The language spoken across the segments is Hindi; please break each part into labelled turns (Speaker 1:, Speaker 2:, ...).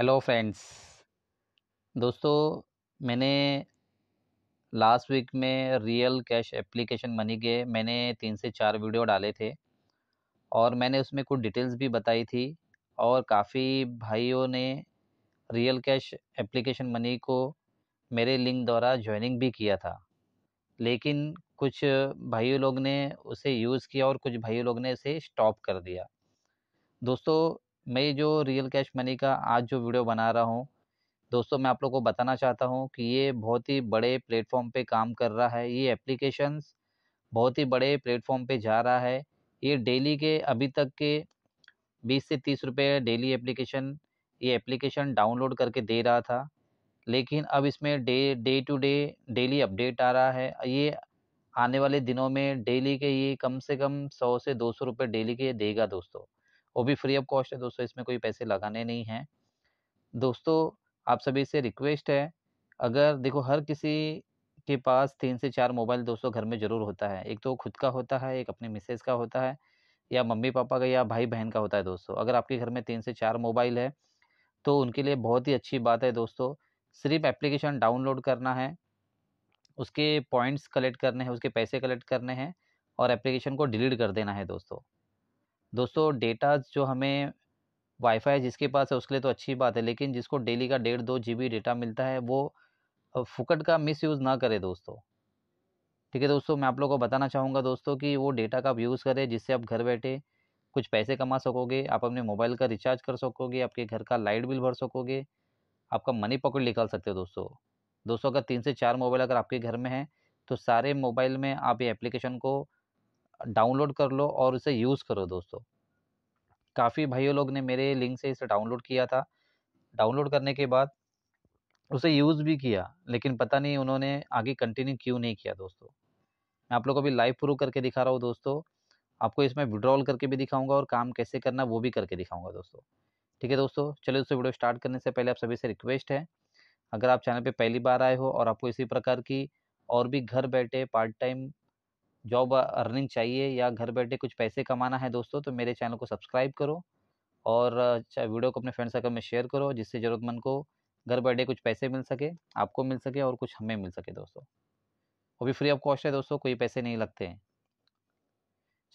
Speaker 1: हेलो फ्रेंड्स दोस्तों मैंने लास्ट वीक में रियल कैश एप्लीकेशन मनी के मैंने तीन से चार वीडियो डाले थे और मैंने उसमें कुछ डिटेल्स भी बताई थी और काफ़ी भाइयों ने रियल कैश एप्लीकेशन मनी को मेरे लिंक द्वारा ज्वाइनिंग भी किया था लेकिन कुछ भाइयों लोग ने उसे यूज़ किया और कुछ भाइयों लोग ने उसे स्टॉप कर दिया दोस्तों मैं जो रियल कैश मनी का आज जो वीडियो बना रहा हूँ दोस्तों मैं आप लोग को बताना चाहता हूँ कि ये बहुत ही बड़े प्लेटफॉर्म पे काम कर रहा है ये एप्लीकेशंस बहुत ही बड़े प्लेटफॉर्म पे जा रहा है ये डेली के अभी तक के बीस से तीस रुपये डेली एप्लीकेशन ये एप्लीकेशन डाउनलोड करके दे रहा था लेकिन अब इसमें day day to day daily update आ रहा है ये आने वाले दिनों में डेली के ये कम से कम सौ से दो सौ रुपये डेली के देगा दोस्तों वो भी फ्री ऑफ कॉस्ट है दोस्तों इसमें कोई पैसे लगाने नहीं हैं दोस्तों आप सभी से रिक्वेस्ट है अगर देखो हर किसी के पास तीन से चार मोबाइल दोस्तों घर में ज़रूर होता है एक तो खुद का होता है एक अपने मिसेज का होता है या मम्मी पापा का या भाई बहन का होता है दोस्तों अगर आपके घर में तीन से चार मोबाइल है तो उनके लिए बहुत ही अच्छी बात है दोस्तों सिर्फ एप्लीकेशन डाउनलोड करना है उसके पॉइंट्स कलेक्ट करने हैं उसके पैसे कलेक्ट करने हैं और एप्लीकेशन को डिलीट कर देना है दोस्तों दोस्तों डेटा जो हमें वाईफाई जिसके पास है उसके लिए तो अच्छी बात है लेकिन जिसको डेली का डेढ़ दो जी डेटा मिलता है वो फुकट का मिस यूज़ ना करे दोस्तों ठीक है दोस्तों मैं आप लोगों को बताना चाहूँगा दोस्तों कि वो डेटा का आप यूज़ करें जिससे आप घर बैठे कुछ पैसे कमा सकोगे आप अपने मोबाइल का रिचार्ज कर सकोगे आपके घर का लाइट बिल भर सकोगे आपका मनी पॉकेट निकाल सकते हो दोस्तों दोस्तों अगर तीन से चार मोबाइल अगर आपके घर में है तो सारे मोबाइल में आप ये एप्लीकेशन को डाउनलोड कर लो और उसे यूज़ करो दोस्तों काफ़ी भाइयों लोग ने मेरे लिंक से इसे डाउनलोड किया था डाउनलोड करने के बाद उसे यूज़ भी किया लेकिन पता नहीं उन्होंने आगे कंटिन्यू क्यों नहीं किया दोस्तों मैं आप लोग को अभी लाइव प्रूव करके दिखा रहा हूँ दोस्तों आपको इसमें विड्रॉल करके भी दिखाऊंगा और काम कैसे करना वो भी करके दिखाऊंगा दोस्तों ठीक है दोस्तों चलिए दोस्तों वीडियो स्टार्ट करने से पहले आप सभी से रिक्वेस्ट है अगर आप चैनल पर पहली बार आए हो और आपको इसी प्रकार की और भी घर बैठे पार्ट टाइम जॉब अर्निंग चाहिए या घर बैठे कुछ पैसे कमाना है दोस्तों तो मेरे चैनल को सब्सक्राइब करो और वीडियो को अपने फ्रेंड सर्कल में शेयर करो जिससे ज़रूरतमंद को घर बैठे कुछ पैसे मिल सके आपको मिल सके और कुछ हमें मिल सके दोस्तों वो भी फ्री ऑफ कॉस्ट है दोस्तों कोई पैसे नहीं लगते हैं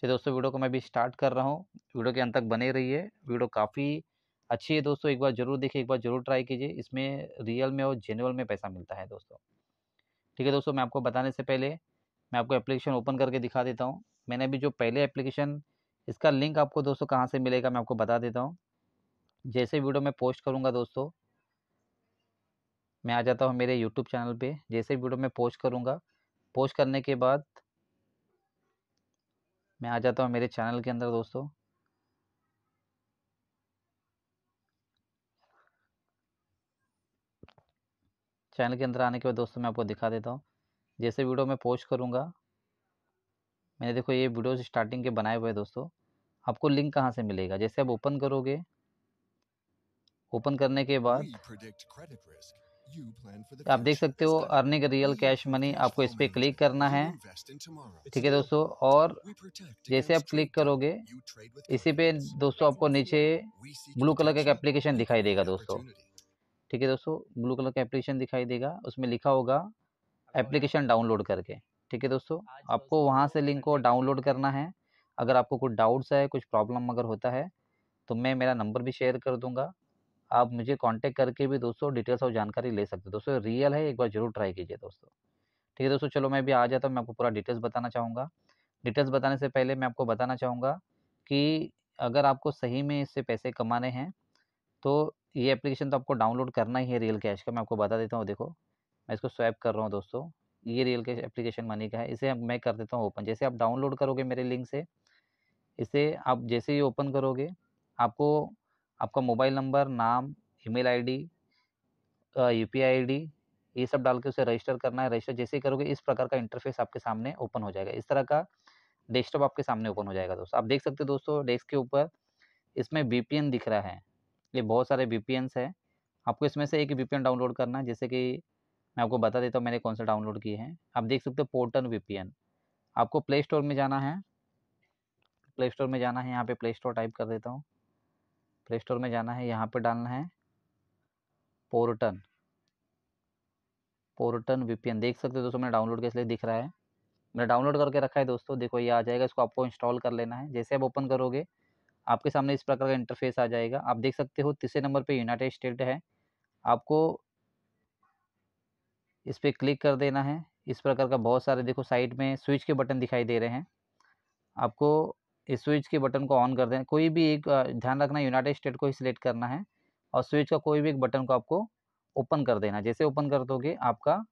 Speaker 1: चलिए दोस्तों वीडियो को मैं भी स्टार्ट कर रहा हूँ वीडियो के अंत तक बने रहिए वीडियो काफ़ी अच्छी है दोस्तों एक बार ज़रूर देखिए एक बार ज़रूर ट्राई कीजिए इसमें रियल में और जेनुअल में पैसा मिलता है दोस्तों ठीक है दोस्तों मैं आपको बताने से पहले मैं आपको एप्लीकेशन ओपन करके दिखा देता हूँ मैंने अभी जो पहले एप्लीकेशन इसका लिंक आपको दोस्तों कहाँ से मिलेगा मैं आपको बता देता हूँ जैसे वीडियो मैं पोस्ट करूँगा दोस्तों मैं आ जाता हूँ मेरे यूट्यूब चैनल पर जैसे वीडियो मैं पोस्ट करूँगा पोस्ट करने के बाद मैं आ जाता हूँ मेरे चैनल के अंदर दोस्तों चैनल के अंदर आने के बाद दोस्तों मैं आपको दिखा देता हूँ जैसे वीडियो मैं पोस्ट करूँगा मैंने देखो ये वीडियोस स्टार्टिंग के बनाए हुए दोस्तों आपको लिंक कहाँ से मिलेगा जैसे आप ओपन करोगे ओपन करने के बाद आप देख सकते हो अर्निंग रियल कैश मनी आपको इस पर क्लिक करना है ठीक है दोस्तों और जैसे आप क्लिक करोगे इसी पे दोस्तों आपको नीचे ब्लू कलर का एक एप्लीकेशन दिखाई देगा दोस्तों ठीक है दोस्तों ब्लू कलर का एप्लीकेशन दिखाई देगा उसमें लिखा होगा एप्लीकेशन डाउनलोड करके ठीक है दोस्तों आपको वहाँ से लिंक को डाउनलोड करना है अगर आपको कुछ डाउट्स है कुछ प्रॉब्लम अगर होता है तो मैं मेरा नंबर भी शेयर कर दूंगा आप मुझे कांटेक्ट करके भी दोस्तों डिटेल्स और जानकारी ले सकते हो दोस्तों रियल है एक बार ज़रूर ट्राई कीजिए दोस्तों ठीक है दोस्तों चलो मैं भी आ जाता हूँ मैं आपको पूरा डिटेल्स बताना चाहूँगा डिटेल्स बताने से पहले मैं आपको बताना चाहूँगा कि अगर आपको सही में इससे पैसे कमाने हैं तो ये एप्लीकेशन तो आपको डाउनलोड करना ही है रियल कैश का मैं आपको बता देता हूँ देखो मैं इसको स्वैप कर रहा हूँ दोस्तों ये रियल के एप्लीकेशन मनी का है इसे मैं कर देता हूँ ओपन जैसे आप डाउनलोड करोगे मेरे लिंक से इसे आप जैसे ही ओपन करोगे आपको आपका मोबाइल नंबर नाम ईमेल आईडी आई डी ये सब डाल के उसे रजिस्टर करना है रजिस्टर जैसे ही करोगे इस प्रकार का इंटरफेस आपके सामने ओपन हो जाएगा इस तरह का डेस्कटॉप आपके सामने ओपन हो जाएगा दोस्तों आप देख सकते हो दोस्तों डेस्क के ऊपर इसमें बी दिख रहा है ये बहुत सारे बी है आपको इसमें से एक बी डाउनलोड करना है जैसे कि मैं आपको बता देता हूँ मैंने कौन सा डाउनलोड किए हैं आप देख सकते हो पोर्टन वी आपको प्ले स्टोर में जाना है प्ले स्टोर में जाना है यहाँ पे प्ले स्टोर टाइप कर देता हूँ प्ले स्टोर में जाना है यहाँ पे डालना है पोर्टन पोर्टन वी देख सकते हो दोस्तों मैंने डाउनलोड किया इसलिए दिख रहा है मैंने डाउनलोड करके रखा है दोस्तों देखो ये आ जाएगा इसको आपको इंस्टॉल कर लेना है जैसे आप ओपन करोगे आपके सामने इस प्रकार का इंटरफेस आ जाएगा आप देख सकते हो तीसरे नंबर पर यूनाइटेड स्टेट है आपको इस पर क्लिक कर देना है इस प्रकार का बहुत सारे देखो साइड में स्विच के बटन दिखाई दे रहे हैं आपको इस स्विच के बटन को ऑन कर देना कोई भी एक ध्यान रखना यूनाइटेड स्टेट को ही सिलेक्ट करना है और स्विच का कोई भी एक बटन को आपको ओपन कर देना जैसे ओपन कर दोगे आपका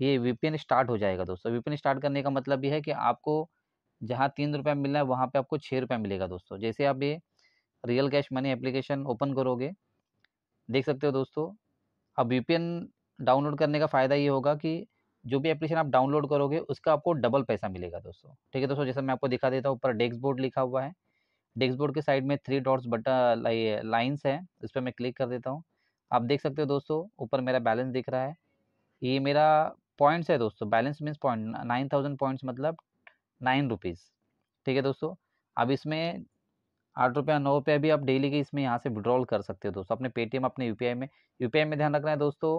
Speaker 1: ये वीपीएन स्टार्ट हो जाएगा दोस्तों वीपीएन स्टार्ट करने का मतलब ये है कि आपको जहाँ तीन रुपये मिलना है वहाँ पे आपको छः रुपये मिलेगा दोस्तों जैसे आप ये real cash money application open करोगे देख सकते हो दोस्तों अब वीपीएन डाउनलोड करने का फ़ायदा ये होगा कि जो भी एप्लीकेशन आप डाउनलोड करोगे उसका आपको डबल पैसा मिलेगा दोस्तों ठीक है दोस्तों जैसे मैं आपको दिखा देता हूँ ऊपर डेस्क बोर्ड लिखा हुआ है डेस्क बोर्ड के साइड में थ्री डॉट्स बटन लाइन्स है इस पर मैं क्लिक कर देता हूँ आप देख सकते हो दोस्तों ऊपर मेरा बैलेंस दिख रहा है ये मेरा पॉइंट्स है दोस्तों balance means point nine thousand points मतलब नाइन रुपीज़ ठीक है दोस्तों अब इसमें आठ रुपया नौ रुपया भी आप डेली के इसमें यहाँ से विड्रॉल कर सकते हो दोस्तों अपने पेटीएम अपने यूपीआई में यूपीआई में ध्यान रखना है दोस्तों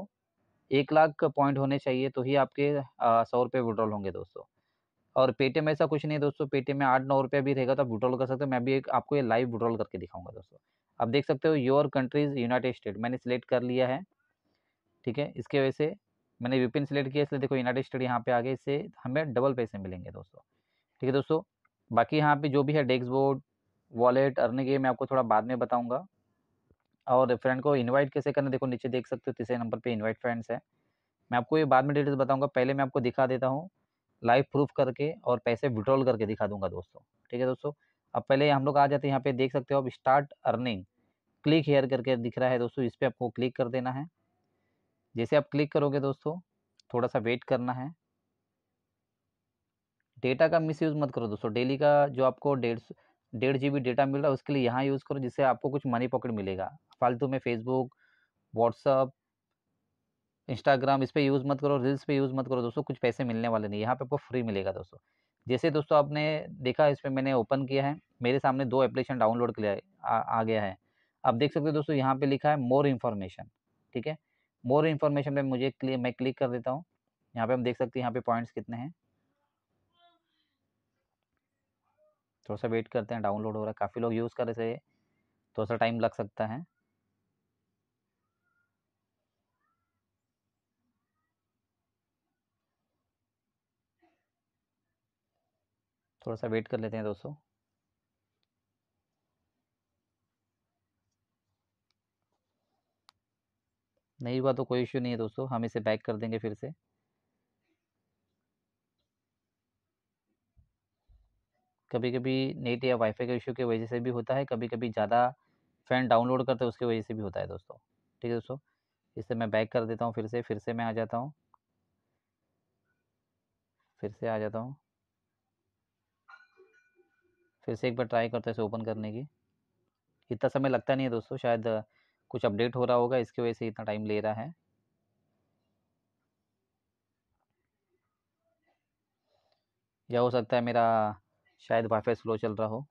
Speaker 1: एक लाख पॉइंट होने चाहिए तो ही आपके सौ रुपये विड्रॉल होंगे दोस्तों और पेटीएम ऐसा कुछ नहीं दोस्तों पेटीएम में आठ नौ रुपये भी रहेगा तो आप विड्रॉल कर सकते हो मैं भी एक आपको ये लाइव विड्रॉल करके दिखाऊंगा दोस्तों आप देख सकते हो योर कंट्रीज यूनाइटेड स्टेट मैंने सिलेक्ट कर लिया है ठीक है इसके वजह से मैंने विपिन सिलेक्ट किया इसलिए देखो यूनाइटेड स्टेट यहाँ पे आ गए इससे हमें डबल पैसे मिलेंगे दोस्तों ठीक है दोस्तों बाकी यहाँ पे जो भी है डेस्क बोर्ड वॉलेट अर्निंग ये मैं आपको थोड़ा बाद में बताऊँगा और फ्रेंड को इनवाइट कैसे करना देखो नीचे देख सकते हो तीसरे नंबर पे इनवाइट फ्रेंड्स है मैं आपको ये बाद में डिटेल्स बताऊंगा पहले मैं आपको दिखा देता हूँ लाइव प्रूफ करके और पैसे विड्रॉल करके दिखा दूंगा दोस्तों ठीक है दोस्तों अब पहले हम लोग आ जाते हैं यहाँ पे देख सकते हो अब स्टार्ट अर्निंग क्लिक हेयर करके दिख रहा है दोस्तों इस पर आपको क्लिक कर देना है जैसे आप क्लिक करोगे दोस्तों थोड़ा सा वेट करना है डेटा का मिस मत करो दोस्तों डेली का जो आपको डेढ़ डेढ़ जी बी डेटा मिल रहा है उसके लिए यहाँ यूज़ करो जिससे आपको कुछ मनी पॉकेट मिलेगा फालतू में फेसबुक व्हाट्सअप इंस्टाग्राम इस पर यूज़ मत करो रील्स पे यूज़ मत करो दोस्तों कुछ पैसे मिलने वाले नहीं यहाँ पे आपको फ्री मिलेगा दोस्तों जैसे दोस्तों आपने देखा इस पर मैंने ओपन किया है मेरे सामने दो एप्लीकेशन डाउनलोड किया आ, गया है आप देख सकते हो दोस्तों यहाँ पे लिखा है मोर इन्फॉर्मेशन ठीक है मोर इन्फॉर्मेशन पर मुझे क्लिक मैं क्लिक कर देता हूँ यहाँ पर हम देख सकते हैं यहाँ पे पॉइंट्स कितने हैं थोड़ा सा वेट करते हैं डाउनलोड हो रहा है काफ़ी लोग यूज़ कर रहे थे थोड़ा सा टाइम लग सकता है थोड़ा सा वेट कर लेते हैं दोस्तों नहीं हुआ तो कोई इश्यू नहीं है दोस्तों हम इसे बैक कर देंगे फिर से कभी कभी नेट या वाईफाई के इशू की वजह से भी होता है कभी कभी ज़्यादा फ़ैन डाउनलोड करते हैं उसकी वजह से भी होता है दोस्तों ठीक है दोस्तों इससे मैं बैक कर देता हूँ फिर से फिर से मैं आ जाता हूँ फिर से आ जाता हूँ फिर से एक बार ट्राई करते हैं इसे ओपन करने की इतना समय लगता नहीं है दोस्तों शायद कुछ अपडेट हो रहा होगा इसकी वजह से इतना टाइम ले रहा है या हो सकता है मेरा शायद वाईफाई स्लो चल रहा हो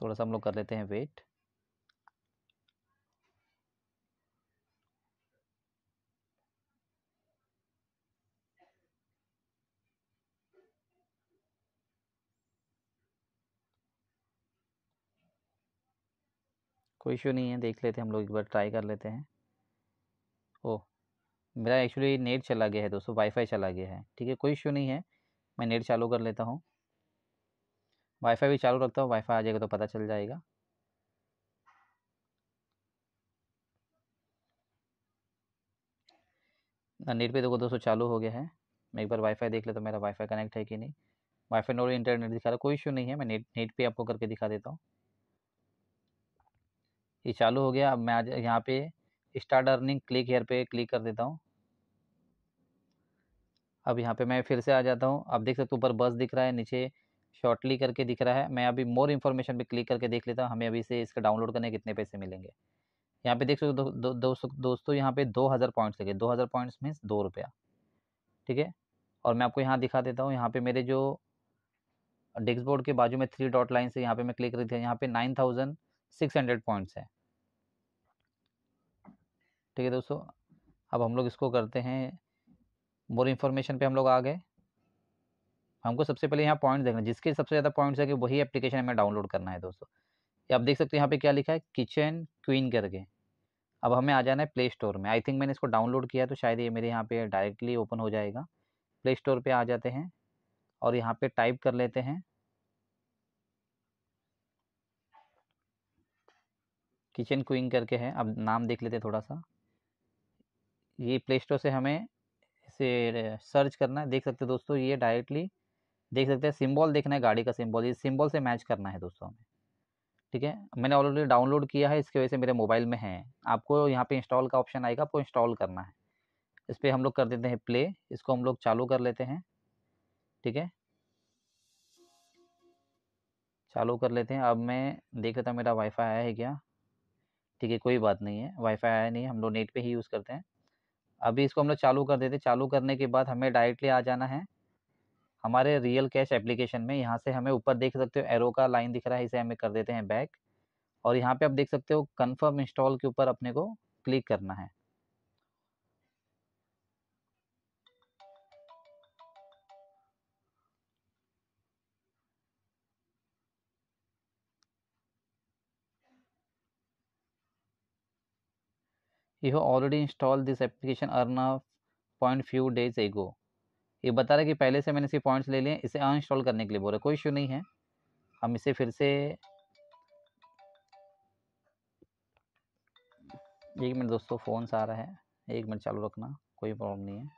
Speaker 1: थोड़ा सा हम लोग कर लेते हैं वेट कोई इशू नहीं है देख लेते हैं हम लोग एक बार ट्राई कर लेते हैं ओह मेरा एक्चुअली नेट चला गया है दोस्तों वाईफाई चला गया है ठीक है कोई इशू नहीं है मैं नेट चालू कर लेता हूँ वाईफाई भी चालू रखता हूँ वाईफाई आ जाएगा तो पता चल जाएगा हाँ, नेट पे देखो दोस्तों चालू हो गया है मैं एक बार वाईफाई देख लेता तो मेरा वाईफाई कनेक्ट है कि नहीं वाईफाई नोट इंटरनेट दिखा रहा कोई इशू नहीं है मैं नेट नेट पे आपको करके दिखा देता हूँ ये चालू हो गया अब मैं आज यहाँ पे स्टार्ट अर्निंग क्लिक हेयर पे क्लिक कर देता हूँ अब यहाँ पे मैं फिर से आ जाता हूँ आप देख सकते हो ऊपर बस दिख रहा है नीचे शॉर्टली करके दिख रहा है मैं अभी मोर इन्फॉर्मेशन पे क्लिक करके देख लेता हूँ हमें अभी से इसका डाउनलोड करने कितने पैसे मिलेंगे यहाँ पे देख सकते हो दो, दो, दोस्तों यहाँ पे दो हज़ार पॉइंट्स लगे दो हज़ार पॉइंट्स मीन्स दो रुपया ठीक है और मैं आपको यहाँ दिखा देता हूँ यहाँ पे मेरे जो बोर्ड के बाजू में थ्री डॉट लाइन से यहाँ पे मैं क्लिक करती हूँ यहाँ पे nine thousand six hundred points है ठीक है दोस्तों अब हम लोग इसको करते हैं मोर इन्फॉर्मेशन पे हम लोग आ गए हमको सबसे पहले यहाँ पॉइंट देखना जिसके सबसे ज़्यादा पॉइंट्स है कि वही एप्लीकेशन हमें डाउनलोड करना है दोस्तों ये आप देख सकते हो यहाँ पे क्या लिखा है किचन क्वीन करके अब हमें आ जाना है प्ले स्टोर में आई थिंक मैंने इसको डाउनलोड किया तो शायद ये मेरे यहाँ पे डायरेक्टली ओपन हो जाएगा प्ले स्टोर पर आ जाते हैं और यहाँ पर टाइप कर लेते हैं किचन क्वीन करके है अब नाम देख लेते हैं थोड़ा सा ये प्ले स्टोर से हमें से सर्च करना है देख सकते हो दोस्तों ये डायरेक्टली देख सकते हैं सिंबल देखना है गाड़ी का सिंबल ये सिंबल से मैच करना है दोस्तों हमें ठीक है मैंने ऑलरेडी डाउनलोड किया है इसकी वजह से मेरे मोबाइल में है आपको यहाँ पे इंस्टॉल का ऑप्शन आएगा आपको इंस्टॉल करना है इस पर हम लोग कर देते हैं प्ले इसको हम लोग चालू कर लेते हैं ठीक है चालू कर लेते हैं अब मैं देख लेता हूँ मेरा वाईफाई आया है क्या ठीक है कोई बात नहीं है वाईफाई आया नहीं हम लोग नेट पे ही यूज़ करते हैं अभी इसको हम लोग चालू कर देते चालू करने के बाद हमें डायरेक्टली आ जाना है हमारे रियल कैश एप्लीकेशन में यहाँ से हमें ऊपर देख सकते हो एरो का लाइन दिख रहा है इसे हमें कर देते हैं बैक और यहाँ पे आप देख सकते हो कंफर्म इंस्टॉल के ऊपर अपने को क्लिक करना है have already install this application earn earn a point few days ago ये बता रहा है कि पहले से मैंने इसके पॉइंट्स ले लिए इसे अनइंस्टॉल करने के लिए बोल रहे कोई इशू नहीं है हम इसे फिर से एक मिनट दोस्तों फ़ोन आ रहा है एक मिनट चालू रखना कोई प्रॉब्लम नहीं है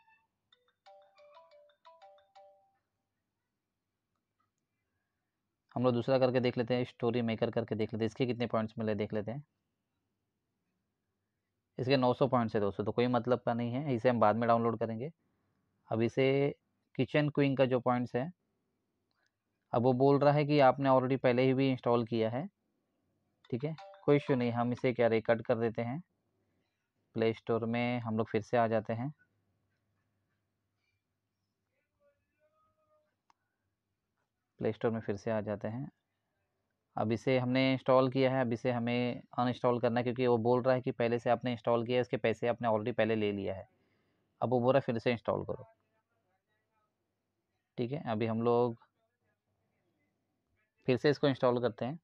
Speaker 1: हम लोग दूसरा करके देख लेते हैं स्टोरी मेकर करके देख लेते हैं इसके कितने पॉइंट्स मिले देख लेते हैं इसके 900 पॉइंट्स है दोस्तों तो कोई मतलब का नहीं है इसे हम बाद में डाउनलोड करेंगे अब इसे किचन क्विंग का जो पॉइंट्स है अब वो बोल रहा है कि आपने ऑलरेडी पहले ही भी इंस्टॉल किया है ठीक है कोई इशू नहीं हम इसे क्या रिकॉर्ड कर देते हैं प्ले स्टोर में हम लोग फिर से आ जाते हैं प्ले स्टोर में फिर से आ जाते हैं अब इसे हमने इंस्टॉल किया है अब इसे हमें अनइंस्टॉल करना है क्योंकि वो बोल रहा है कि पहले से आपने इंस्टॉल किया है इसके पैसे आपने ऑलरेडी पहले ले लिया है अब वो बोल रहा है फिर से इंस्टॉल करो ठीक है अभी हम लोग फिर से इसको इंस्टॉल करते हैं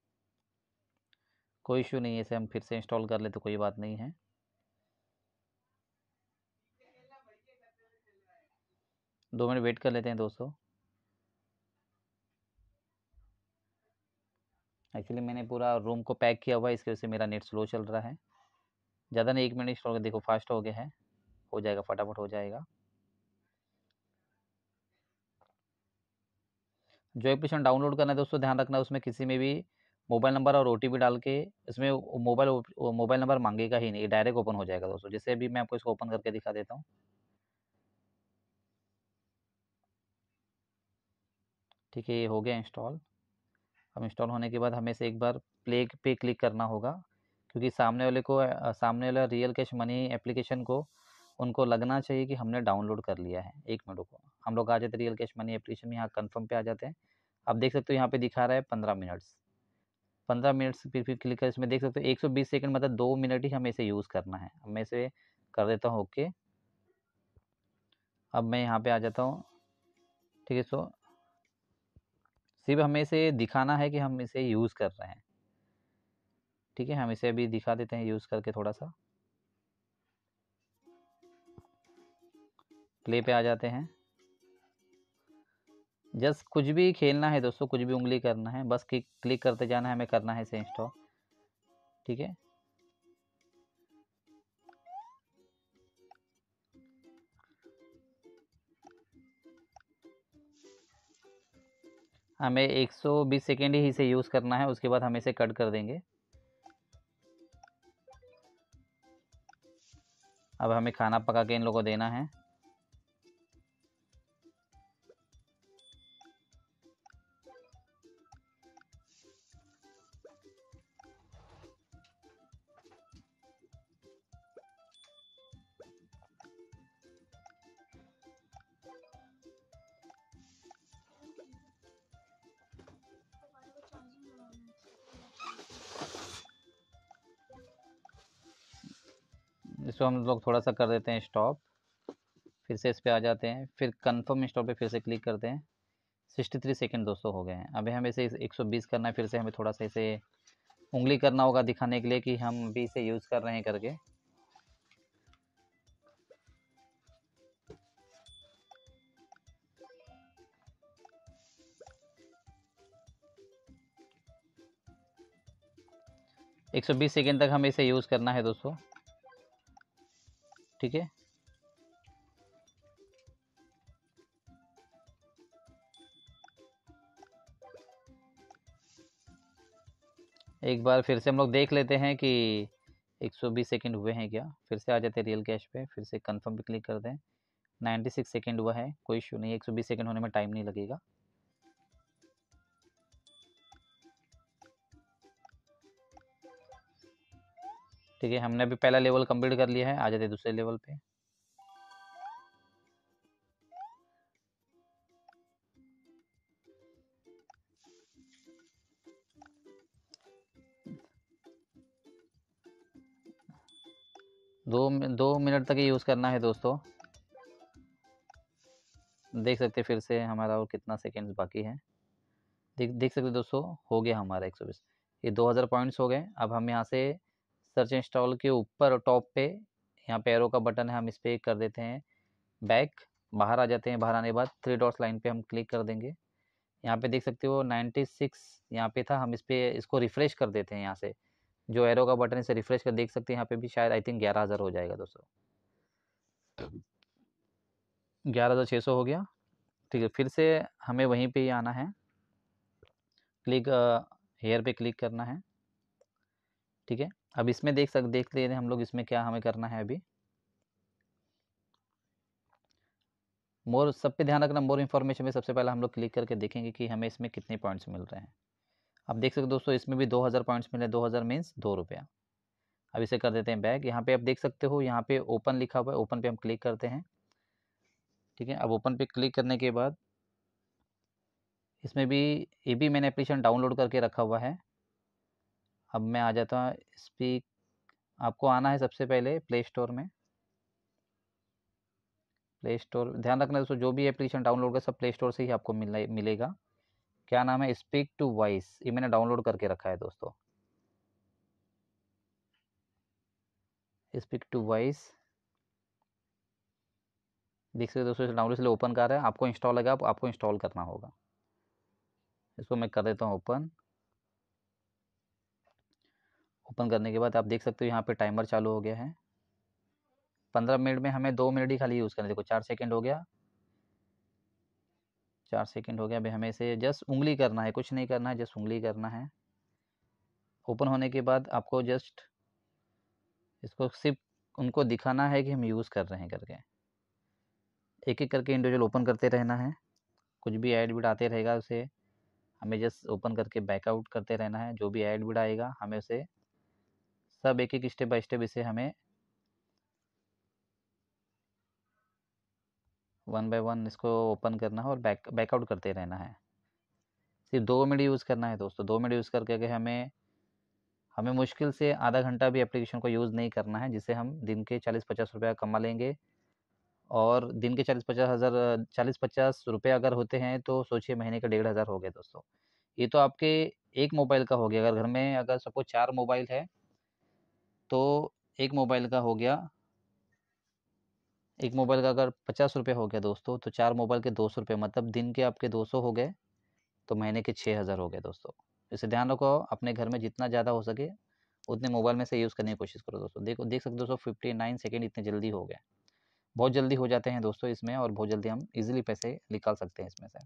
Speaker 1: कोई इशू नहीं है इसे हम फिर से इंस्टॉल कर ले तो कोई बात नहीं है दो मिनट वेट कर लेते हैं दोस्तों एक्चुअली मैंने पूरा रूम को पैक किया हुआ है इसकी वजह से मेरा नेट स्लो चल रहा है ज़्यादा नहीं एक मिनट इंस्टॉल देखो फास्ट हो गया है हो जाएगा फटाफट हो जाएगा जो एप्लीकेशन डाउनलोड करना है दोस्तों ध्यान रखना उसमें किसी में भी मोबाइल नंबर और ओ डाल के इसमें मोबाइल मोबाइल नंबर मांगेगा ही नहीं डायरेक्ट ओपन हो जाएगा दोस्तों जैसे अभी मैं आपको इसको ओपन करके दिखा देता हूँ ठीक है ये हो गया इंस्टॉल अब इंस्टॉल होने के बाद हमें से एक बार प्ले पे क्लिक करना होगा क्योंकि सामने वाले को सामने वाला रियल कैश मनी एप्लीकेशन को उनको लगना चाहिए कि हमने डाउनलोड कर लिया है एक मिनट को हम लोग आ जाते रियल कैश मनी एप्लीकेशन में यहाँ कन्फर्म पे आ जाते हैं आप देख सकते हो यहाँ पे दिखा रहा है पंद्रह मिनट्स पंद्रह मिनट्स फिर फिर क्लिक कर इसमें देख सकते हो एक सौ बीस सेकेंड मतलब दो मिनट ही हमें इसे यूज़ करना है अब मैं इसे कर देता हूँ ओके अब मैं यहाँ पे आ जाता हूँ ठीक है सो सिर्फ हमें इसे दिखाना है कि हम इसे यूज़ कर रहे हैं ठीक है हम इसे अभी दिखा देते हैं यूज़ करके थोड़ा सा प्ले पे आ जाते हैं जस्ट कुछ भी खेलना है दोस्तों कुछ भी उंगली करना है बस क्लिक करते जाना है हमें करना है इसे इंस्टॉल ठीक है हमें 120 सेकेंड ही इसे यूज़ करना है उसके बाद हम इसे कट कर देंगे अब हमें खाना पका के इन लोगों को देना है इसको हम लोग थोड़ा सा कर देते हैं स्टॉप फिर से इस पर आ जाते हैं फिर कंफर्म स्टॉप पे फिर से क्लिक करते हैं सिक्सटी थ्री सेकेंड दोस्तों हो गए हैं अभी हमें इसे एक सौ बीस करना है फिर से हमें थोड़ा सा इसे उंगली करना होगा दिखाने के लिए कि हम भी इसे यूज़ कर रहे हैं करके एक सौ बीस सेकेंड तक हमें इसे यूज़ करना है दोस्तों ठीक है एक बार फिर से हम लोग देख लेते हैं कि 120 सेकंड हुए हैं क्या फिर से आ जाते हैं रियल कैश पे फिर से कंफर्म पे क्लिक कर दें 96 सेकंड हुआ है कोई इशू नहीं 120 सेकंड होने में टाइम नहीं लगेगा ठीक है हमने अभी पहला लेवल कंप्लीट कर लिया है आ जाते दूसरे लेवल पे दो दो मिनट तक यूज़ करना है दोस्तों देख सकते फिर से हमारा और कितना सेकेंड्स बाकी है देख देख सकते दोस्तों हो गया हमारा एक सौ बीस ये दो हज़ार पॉइंट्स हो गए अब हम यहाँ से सर्च इंस्टॉल के ऊपर टॉप पे यहाँ पे एरो का बटन है हम इस पर कर देते हैं बैक बाहर आ जाते हैं बाहर आने के बाद थ्री डॉट्स लाइन पे हम क्लिक कर देंगे यहाँ पे देख सकते हो 96 सिक्स यहाँ पे था हम इस पर इसको रिफ़्रेश कर देते हैं यहाँ से जो एरो का बटन इसे रिफ़्रेश कर देख सकते हैं यहाँ पे भी शायद आई थिंक ग्यारह हज़ार हो जाएगा दोस्तों ग्यारह हज़ार छः सौ हो गया ठीक है फिर से हमें वहीं पर ही आना है क्लिक हेयर पे क्लिक करना है ठीक है अब इसमें देख सक देख ले हैं हम लोग इसमें क्या हमें करना है अभी मोर सब पे ध्यान रखना मोर इन्फॉर्मेशन में सबसे पहले हम लोग क्लिक करके देखेंगे कि हमें इसमें कितने पॉइंट्स मिल रहे हैं आप देख सकते दोस्तों इसमें भी 2000 पॉइंट्स मिले 2000 मीन्स दो रुपया अब इसे कर देते हैं बैग यहाँ पे आप देख सकते हो यहाँ पे ओपन लिखा हुआ है ओपन पे हम क्लिक करते हैं ठीक है अब ओपन पे क्लिक करने के बाद इसमें भी ये भी मैंने एप्लीकेशन डाउनलोड करके रखा हुआ है अब मैं आ जाता हूँ स्पीक आपको आना है सबसे पहले प्ले स्टोर में प्ले स्टोर ध्यान रखना दोस्तों जो भी एप्लीकेशन डाउनलोड कर सब प्ले स्टोर से ही आपको मिल मिलेगा क्या नाम है स्पीक टू वॉइस ये मैंने डाउनलोड करके रखा है दोस्तों स्पीक टू वॉइस देख सकते दोस्तों डाउनलोड इसलिए ओपन कर रहा है आपको इंस्टॉल लगा आपको इंस्टॉल करना होगा इसको मैं कर देता हूँ ओपन ओपन करने के बाद आप देख सकते हो यहाँ पे टाइमर चालू हो गया है पंद्रह मिनट में हमें दो मिनट ही खाली यूज़ करना देखो चार सेकेंड हो गया चार सेकेंड हो गया अभी हमें इसे जस्ट उंगली करना है कुछ नहीं करना है जस्ट उंगली करना है ओपन होने के बाद आपको जस्ट इसको सिर्फ उनको दिखाना है कि हम यूज़ कर रहे हैं करके एक एक करके इंडिविजुअल ओपन करते रहना है कुछ भी ऐड बिड आते रहेगा उसे हमें जस्ट ओपन करके बैकआउट करते रहना है जो भी ऐड बिड आएगा हमें उसे सब एक एक स्टेप बाय स्टेप इसे हमें वन बाय वन इसको ओपन करना है और बैक बैकआउट करते रहना है सिर्फ दो मिनट यूज़ करना है दोस्तों दो मिनट यूज़ करके अगर हमें हमें मुश्किल से आधा घंटा भी एप्लीकेशन को यूज़ नहीं करना है जिससे हम दिन के चालीस पचास रुपया कमा लेंगे और दिन के चालीस पचास हज़ार चालीस पचास रुपये अगर होते हैं तो सोचिए महीने का डेढ़ हज़ार हो गया दोस्तों ये तो आपके एक मोबाइल का हो गया अगर घर में अगर सबको चार मोबाइल है तो एक मोबाइल का हो गया एक मोबाइल का अगर पचास रुपये हो गया दोस्तों तो चार मोबाइल के दो सौ रुपये मतलब दिन के आपके दो सौ हो गए तो महीने के छः हज़ार हो गए दोस्तों इसे ध्यान रखो अपने घर में जितना ज़्यादा हो सके उतने मोबाइल में से यूज़ करने की कोशिश करो दोस्तों देखो देख सकते दोस्तों फिफ्टी नाइन सेकेंड इतने जल्दी हो गए बहुत जल्दी हो जाते हैं दोस्तों इसमें और बहुत जल्दी हम ईजिली पैसे निकाल सकते हैं इसमें से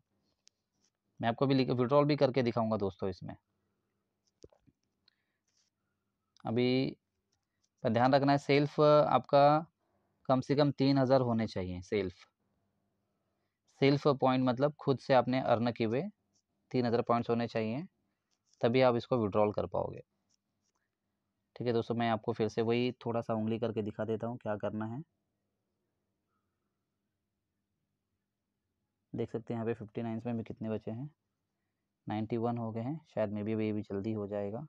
Speaker 1: मैं आपको भी विड्रॉल भी करके दिखाऊंगा दोस्तों इसमें अभी का ध्यान रखना है सेल्फ आपका कम से कम तीन हज़ार होने चाहिए सेल्फ सेल्फ पॉइंट मतलब खुद से आपने अर्न किए हुए तीन हज़ार पॉइंट्स होने चाहिए तभी आप इसको विड्रॉल कर पाओगे ठीक है दोस्तों मैं आपको फिर से वही थोड़ा सा उंगली करके दिखा देता हूँ क्या करना है देख सकते हैं यहाँ पे फिफ्टी नाइन्स में भी कितने बचे हैं नाइन्टी वन हो गए हैं शायद मे बी अभी भी जल्दी हो जाएगा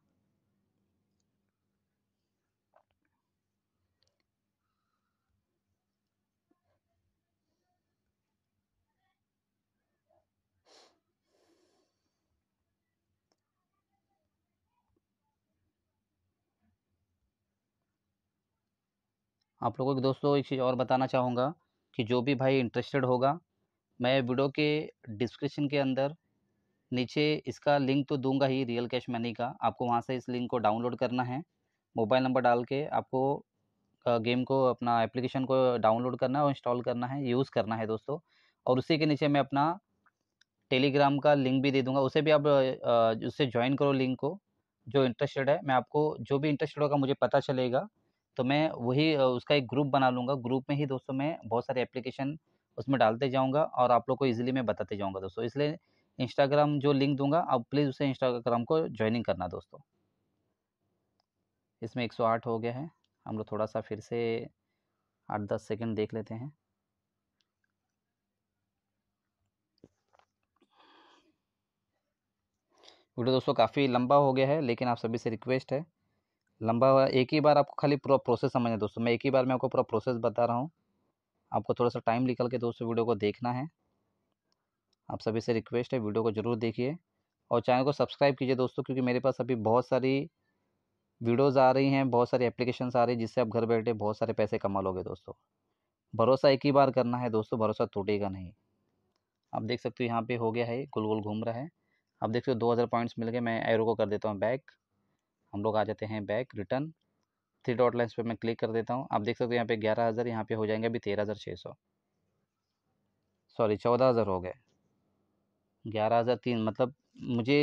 Speaker 1: आप लोगों को दोस्तों एक चीज़ और बताना चाहूँगा कि जो भी भाई इंटरेस्टेड होगा मैं वीडियो के डिस्क्रिप्शन के अंदर नीचे इसका लिंक तो दूंगा ही रियल कैश मनी का आपको वहाँ से इस लिंक को डाउनलोड करना है मोबाइल नंबर डाल के आपको गेम को अपना एप्लीकेशन को डाउनलोड करना है और इंस्टॉल करना है यूज़ करना है दोस्तों और उसी के नीचे मैं अपना टेलीग्राम का लिंक भी दे दूंगा उसे भी आप उससे ज्वाइन करो लिंक को जो इंटरेस्टेड है मैं आपको जो भी इंटरेस्टेड होगा मुझे पता चलेगा तो मैं वही उसका एक ग्रुप बना लूँगा ग्रुप में ही दोस्तों मैं बहुत सारे एप्लीकेशन उसमें डालते जाऊँगा और आप लोग को ईजिली मैं बताते जाऊँगा दोस्तों इसलिए इंस्टाग्राम जो लिंक दूंगा आप प्लीज़ उसे इंस्टाग्राम को ज्वाइनिंग करना दोस्तों इसमें 108 हो गया है हम लोग थोड़ा सा फिर से आठ दस सेकेंड देख लेते हैं वीडियो दोस्तों काफ़ी लंबा हो गया है लेकिन आप सभी से रिक्वेस्ट है लंबा एक ही बार आपको खाली पूरा प्रोसेस समझना है दोस्तों मैं एक ही बार मैं आपको पूरा प्रोसेस बता रहा हूँ आपको थोड़ा सा टाइम निकल के दोस्तों वीडियो को देखना है आप सभी से रिक्वेस्ट है वीडियो को ज़रूर देखिए और चैनल को सब्सक्राइब कीजिए दोस्तों क्योंकि मेरे पास अभी बहुत सारी वीडियोस आ रही हैं बहुत सारी एप्लीकेशंस आ रही हैं जिससे आप घर बैठे बहुत सारे पैसे कमा लोगे दोस्तों भरोसा एक ही बार करना है दोस्तों भरोसा टूटेगा नहीं आप देख सकते हो यहाँ पे हो गया है गोल गोल घूम रहा है आप देख सकते हो दो हज़ार पॉइंट्स मिल गए मैं एरो को कर देता हूँ बैक हम लोग आ जाते हैं back return three dot lines पे मैं क्लिक कर देता हूँ आप देख सकते हो यहाँ पे ग्यारह हज़ार यहाँ पे हो जाएंगे अभी तेरह हज़ार छः सौ सॉरी चौदह हज़ार हो गए ग्यारह हज़ार तीन मतलब मुझे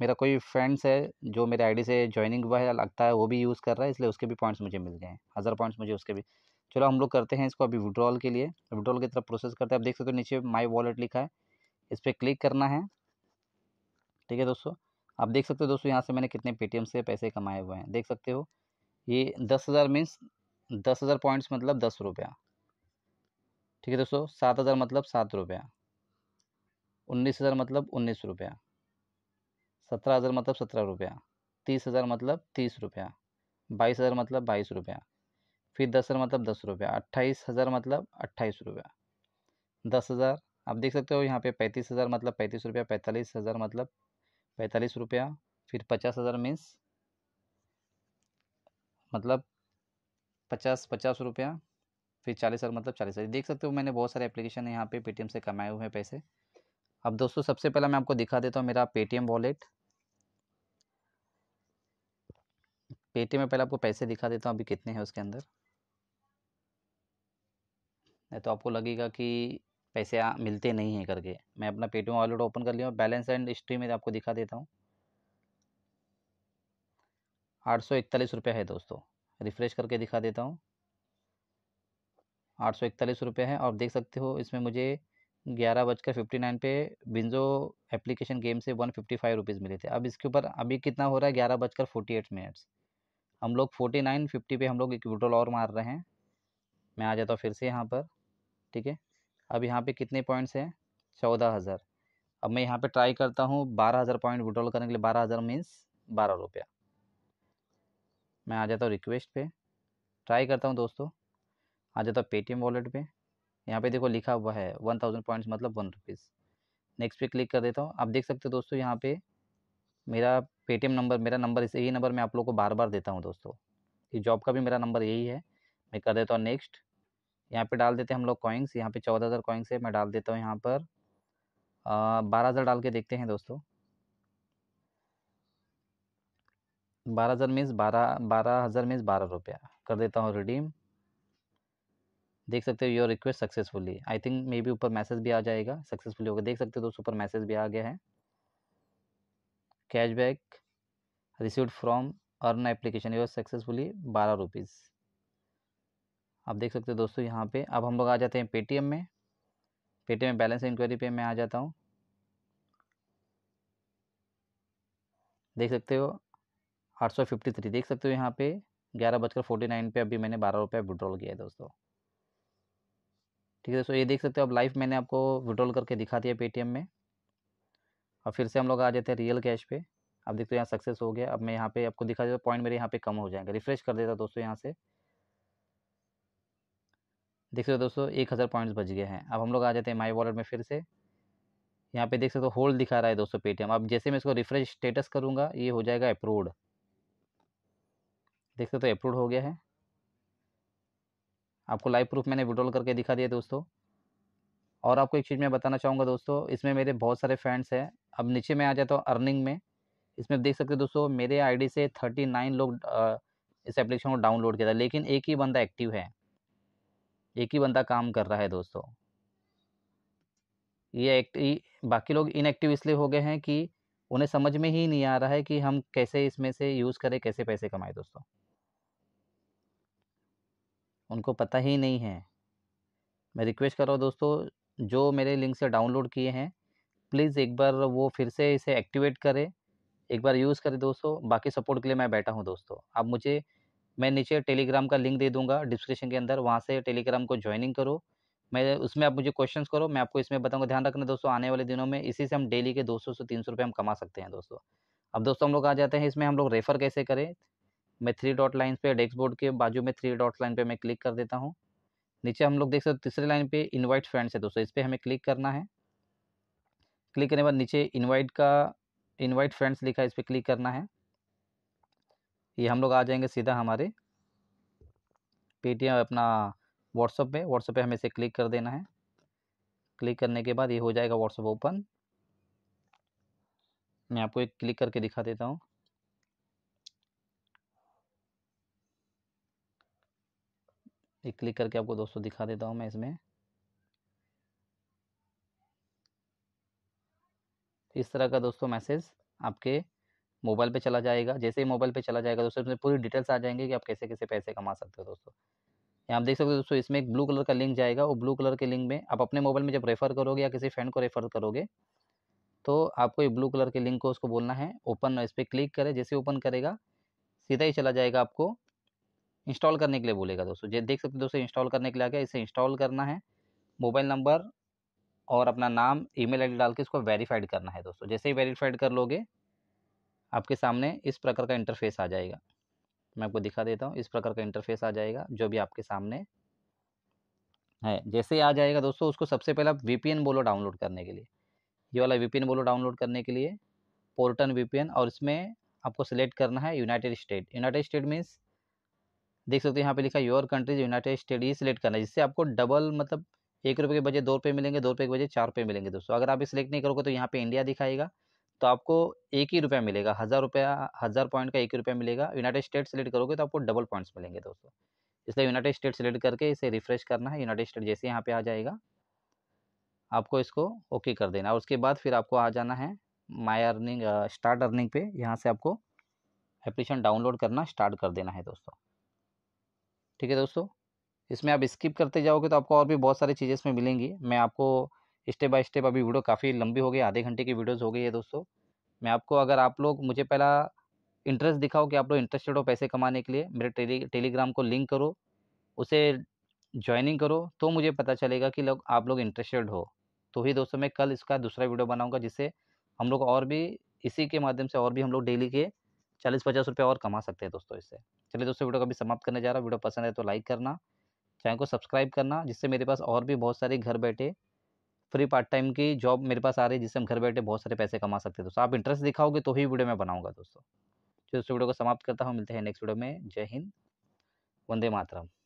Speaker 1: मेरा कोई फ्रेंड्स है जो मेरे आईडी से ज्वाइनिंग हुआ है लगता है वो भी यूज़ कर रहा है इसलिए उसके भी पॉइंट्स मुझे मिल गए हैं हज़ार पॉइंट्स मुझे उसके भी चलो हम लोग करते हैं इसको अभी विड्रॉल के लिए विड्रॉल की तरफ प्रोसेस करते हैं आप देख सकते हो नीचे माई वॉलेट लिखा है इस पर क्लिक करना है ठीक है दोस्तों आप देख सकते हो दोस्तों यहाँ से मैंने कितने पेटीएम से पैसे कमाए हुए हैं देख सकते हो ये दस हज़ार मीन्स दस हज़ार पॉइंट्स मतलब दस रुपया ठीक है दोस्तों सात हज़ार मतलब सात रुपया उन्नीस हज़ार मतलब उन्नीस रुपया सत्रह हज़ार मतलब सत्रह रुपया तीस हज़ार मतलब तीस रुपया बाईस हज़ार मतलब बाईस रुपया फिर दस हज़ार मतलब दस रुपया अट्ठाईस हज़ार मतलब अट्ठाईस रुपया दस हज़ार आप देख सकते हो यहाँ पे पैंतीस हज़ार मतलब पैंतीस रुपया पैंतालीस हज़ार मतलब पैंतालीस रुपया फिर पचास हज़ार मीन्स मतलब पचास पचास रुपया फिर चालीस हज़ार मतलब चालीस हज़ार देख सकते हो मैंने बहुत सारे एप्लीकेशन है यहाँ पे पेटीएम से कमाए हुए हैं पैसे अब दोस्तों सबसे पहला मैं आपको दिखा देता हूँ मेरा पेटीएम वॉलेट पेटीएम में पहले आपको पैसे दिखा देता हूँ अभी कितने हैं उसके अंदर नहीं तो आपको लगेगा कि पैसे आ, मिलते नहीं हैं करके मैं अपना पेटीएम वॉलेट ओपन कर लिया बैलेंस एंड हिस्ट्री में आपको दिखा देता हूँ आठ सौ इकतालीस रुपये है दोस्तों रिफ़्रेश करके दिखा देता हूँ आठ सौ इकतालीस रुपये है और देख सकते हो इसमें मुझे ग्यारह बजकर फिफ्टी नाइन पे बिंजो एप्लीकेशन गेम से वन फिफ्टी फाइव रुपीज़ मिले थे अब इसके ऊपर अभी कितना हो रहा है ग्यारह बजकर फोर्टी एट मिनट्स हम लोग फोर्टी नाइन फिफ्टी पे हम लोग एक विड्रोल और मार रहे हैं मैं आ जाता हूँ फिर से यहाँ पर ठीक है अब यहाँ पे कितने पॉइंट्स हैं चौदह हज़ार अब मैं यहाँ पे ट्राई करता हूँ बारह हज़ार पॉइंट विड्रॉल करने के लिए बारह हज़ार मीन्स बारह रुपया मैं आ जाता हूँ रिक्वेस्ट पे ट्राई करता हूँ दोस्तों आ जाता हूँ पेटीएम वॉलेट पे यहाँ पे देखो लिखा हुआ है वन थाउजेंड पॉइंट्स मतलब वन रुपीज़ नेक्स्ट पे क्लिक कर देता हूँ आप देख सकते हो दोस्तों यहाँ पे मेरा पेटीएम नंबर मेरा नंबर इस यही नंबर मैं आप लोग को बार बार देता हूँ दोस्तों ये जॉब का भी मेरा नंबर यही है मैं कर देता हूँ नेक्स्ट यहाँ पे डाल देते हैं हम लोग कॉइन्स यहाँ पे चौदह हज़ार कॉइन्स है मैं डाल देता हूँ यहाँ पर बारह हज़ार डाल के देखते हैं दोस्तों बारह हज़ार मीन्स बारह बारह हज़ार मीन्स बारह रुपया कर देता हूँ रिडीम देख सकते हो your request successfully I think may be ऊपर मैसेज भी आ जाएगा सक्सेसफुली होगा देख सकते हो दोस्तों ऊपर मैसेज भी आ गया है cashback receive from earn application your successfully बारह रुपीज़ आप देख सकते हो दोस्तों यहाँ पे अब हम लोग आ जाते हैं पेटीएम में पेटीएम में बैलेंस इंक्वायरी पे मैं आ जाता हूँ देख सकते हो आठ सौ फिफ्टी थ्री देख सकते हो यहाँ पे ग्यारह बजकर फोर्टी नाइन पे अभी मैंने बारह रुपये विड्रॉल किया है दोस्तों ठीक है दोस्तों ये देख सकते हो अब लाइव मैंने आपको विड्रॉल करके दिखा दिया पेटीएम में और फिर से हम लोग आ जाते हैं रियल कैश पे अब देखते हो यहाँ सक्सेस हो गया अब मैं यहाँ पे आपको दिखा देता पॉइंट मेरे यहाँ पे कम हो जाएंगे रिफ्रेश कर देता दोस्तों यहाँ से देख सकते हो दोस्तों एक हज़ार पॉइंट्स बच गए हैं अब हम लोग आ जाते हैं माई वॉलेट में फिर से यहाँ पे देख सकते हो होल्ड दिखा रहा है दोस्तों पेटीएम अब जैसे मैं इसको रिफ्रेश स्टेटस करूँगा ये हो जाएगा अप्रूवड देख सकते हो अप्रूव हो गया है आपको लाइव प्रूफ मैंने विड्रॉल करके दिखा दिया दोस्तों और आपको एक चीज़ मैं बताना चाहूँगा दोस्तों इसमें मेरे बहुत सारे फैंड्स हैं अब नीचे मैं आ जाता हूँ अर्निंग में इसमें देख सकते हो दोस्तों मेरे आईडी से थर्टी नाइन लोग इस एप्लीकेशन को डाउनलोड किया था लेकिन एक ही बंदा एक्टिव है एक ही बंदा काम कर रहा है दोस्तों ये एक्ट बाकी लोग इनएक्टिव इसलिए हो गए हैं कि उन्हें समझ में ही नहीं आ रहा है कि हम कैसे इसमें से यूज़ करें कैसे पैसे कमाएं दोस्तों उनको पता ही नहीं है मैं रिक्वेस्ट कर रहा हूँ दोस्तों जो मेरे लिंक से डाउनलोड किए हैं प्लीज़ एक बार वो फिर से इसे एक्टिवेट करें एक बार यूज़ करें दोस्तों बाकी सपोर्ट के लिए मैं बैठा हूँ दोस्तों आप मुझे मैं नीचे टेलीग्राम का लिंक दे दूंगा डिस्क्रिप्शन के अंदर वहाँ से टेलीग्राम को ज्वाइनिंग करो मैं उसमें आप मुझे क्वेश्चन करो मैं आपको इसमें बताऊँगा ध्यान रखना दोस्तों आने वाले दिनों में इसी से हम डेली के दो सौ से तीन सौ रुपये हम कमा सकते हैं दोस्तों अब दोस्तों हम लोग आ जाते हैं इसमें हम लोग रेफ़र कैसे करें मैं थ्री डॉट लाइन पे डैशबोर्ड के बाजू में थ्री डॉट लाइन पे मैं क्लिक कर देता हूँ नीचे हम लोग देख सकते हो तीसरे लाइन पे इनवाइट फ्रेंड्स है दोस्तों इस पर हमें क्लिक करना है क्लिक करने के बाद नीचे इनवाइट का इनवाइट फ्रेंड्स लिखा है इस पर क्लिक करना है ये हम लोग आ जाएंगे सीधा हमारे पेटीएम अपना व्हाट्सअप में व्हाट्सअप पे हमें इसे क्लिक कर देना है क्लिक करने के बाद ये हो जाएगा व्हाट्सअप ओपन मैं आपको एक क्लिक करके दिखा देता हूँ एक क्लिक करके आपको दोस्तों दिखा देता हूँ मैं इसमें इस तरह का दोस्तों मैसेज आपके मोबाइल पे चला जाएगा जैसे ही मोबाइल पे चला जाएगा दोस्तों इसमें पूरी डिटेल्स आ जाएंगे कि आप कैसे कैसे पैसे कमा सकते हो दोस्तों यहाँ आप देख सकते हो दोस्तों इसमें एक ब्लू कलर का लिंक जाएगा वो ब्लू कलर के लिंक में आप अपने मोबाइल में जब रेफ़र करोगे या किसी फ्रेंड को रेफ़र करोगे तो आपको ये ब्लू कलर के लिंक को उसको बोलना है ओपन इस पर क्लिक करें जैसे ओपन करेगा सीधा ही चला जाएगा आपको इंस्टॉल करने के लिए बोलेगा दोस्तों जैसे देख सकते हो दोस्तों इंस्टॉल करने के लिए आ गया इसे इंस्टॉल करना है मोबाइल नंबर और अपना नाम ईमेल आईडी डाल के इसको वेरीफाइड करना है दोस्तों जैसे ही वेरीफाइड कर लोगे आपके सामने इस प्रकार का इंटरफेस आ जाएगा मैं आपको दिखा देता हूँ इस प्रकार का इंटरफेस आ जाएगा जो भी आपके सामने है जैसे ही आ जाएगा दोस्तों उसको सबसे पहले आप वी बोलो डाउनलोड करने के लिए ये वाला वीपीएन बोलो डाउनलोड करने के लिए पोर्टन वीपीएन और इसमें आपको सिलेक्ट करना है United State United State means देख सकते हो यहाँ पे लिखा योर कंट्रीज यूनाइटेड स्टेट ये सिलेक्ट करना है जिससे आपको डबल मतलब एक रुपये के बजे दो रुपये मिलेंगे दो रुपये के बजे चार रुपये मिलेंगे दोस्तों अगर आप ये सिलेक्ट नहीं करोगे तो यहाँ पे इंडिया दिखाएगा तो आपको एक ही रुपया मिलेगा हज़ार रुपया हज़ार पॉइंट का एक ही रुपया मिलेगा यूनाइटेड स्टेट सेलेक्ट करोगे तो आपको डबल पॉइंट्स मिलेंगे दोस्तों इसलिए यूनाइटेड स्टेट सेलेक्ट करके इसे रिफ्रेश करना है यूनाइटेड स्टेट जैसे यहाँ पे आ जाएगा आपको इसको ओके कर देना और उसके बाद फिर आपको आ जाना है माई अर्निंग स्टार्ट अर्निंग पे यहाँ से आपको एप्लीकेशन डाउनलोड करना स्टार्ट कर देना है दोस्तों ठीक है दोस्तों इसमें आप स्किप करते जाओगे तो आपको और भी बहुत सारी चीज़ें इसमें मिलेंगी मैं आपको स्टेप बाय स्टेप अभी वीडियो काफ़ी लंबी हो गई आधे घंटे की वीडियोज़ हो गई है दोस्तों मैं आपको अगर आप लोग मुझे पहला इंटरेस्ट दिखाओ कि आप लोग इंटरेस्टेड हो पैसे कमाने के लिए मेरे टेली टेलीग्राम को लिंक करो उसे ज्वाइनिंग करो तो मुझे पता चलेगा कि लोग आप लोग इंटरेस्टेड हो तो ही दोस्तों मैं कल इसका दूसरा वीडियो बनाऊँगा जिससे हम लोग और भी इसी के माध्यम से और भी हम लोग डेली के चालीस पचास रुपये और कमा सकते हैं दोस्तों इससे चलिए दोस्तों वीडियो कभी समाप्त करने जा रहा हूँ वीडियो पसंद है तो लाइक करना चैनल को सब्सक्राइब करना जिससे मेरे पास और भी बहुत सारे घर बैठे फ्री पार्ट टाइम की जॉब मेरे पास आ रही है जिससे हम घर बैठे बहुत सारे पैसे कमा सकते हैं दोस्तों आप इंटरेस्ट दिखाओगे तो ही वीडियो मैं बनाऊंगा दोस्तों तो इस वीडियो को समाप्त करता हूँ मिलते हैं नेक्स्ट वीडियो में जय हिंद वंदे मातरम